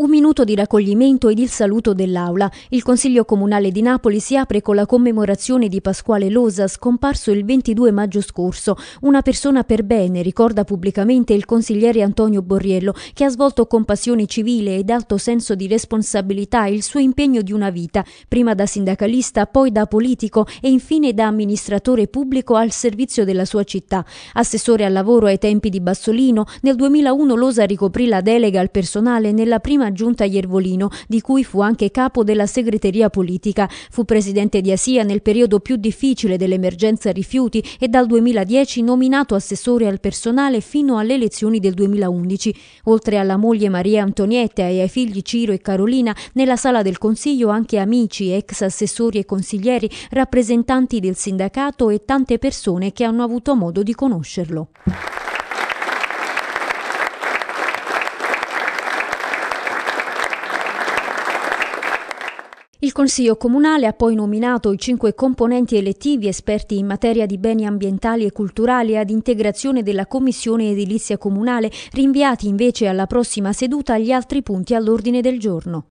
Un minuto di raccoglimento ed il saluto dell'Aula. Il Consiglio Comunale di Napoli si apre con la commemorazione di Pasquale Losa, scomparso il 22 maggio scorso. Una persona per bene, ricorda pubblicamente il consigliere Antonio Borriello, che ha svolto con passione civile ed alto senso di responsabilità il suo impegno di una vita, prima da sindacalista, poi da politico e infine da amministratore pubblico al servizio della sua città. Assessore al lavoro ai tempi di Bassolino, nel 2001 Losa ricoprì la delega al personale nella prima giunta Iervolino, di cui fu anche capo della segreteria politica. Fu presidente di ASIA nel periodo più difficile dell'emergenza rifiuti e dal 2010 nominato assessore al personale fino alle elezioni del 2011. Oltre alla moglie Maria Antonietta e ai figli Ciro e Carolina, nella sala del Consiglio anche amici, ex assessori e consiglieri, rappresentanti del sindacato e tante persone che hanno avuto modo di conoscerlo. Il Consiglio Comunale ha poi nominato i cinque componenti elettivi esperti in materia di beni ambientali e culturali ad integrazione della Commissione Edilizia Comunale, rinviati invece alla prossima seduta gli altri punti all'ordine del giorno.